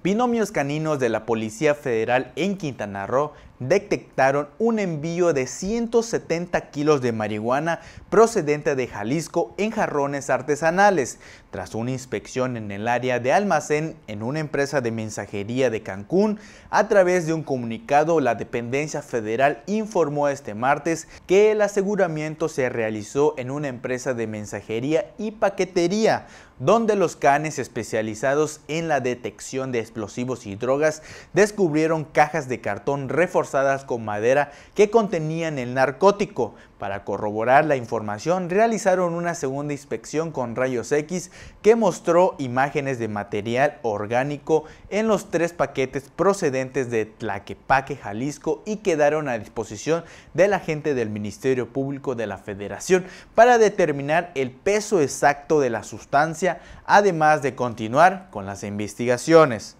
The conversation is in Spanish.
Binomios caninos de la Policía Federal en Quintana Roo detectaron un envío de 170 kilos de marihuana procedente de Jalisco en jarrones artesanales. Tras una inspección en el área de almacén en una empresa de mensajería de Cancún, a través de un comunicado la dependencia federal informó este martes que el aseguramiento se realizó en una empresa de mensajería y paquetería, donde los canes especializados en la detección de explosivos y drogas descubrieron cajas de cartón reforzadas con madera que contenían el narcótico. Para corroborar la información, realizaron una segunda inspección con rayos X que mostró imágenes de material orgánico en los tres paquetes procedentes de Tlaquepaque, Jalisco y quedaron a disposición del agente del Ministerio Público de la Federación para determinar el peso exacto de la sustancia, además de continuar con las investigaciones.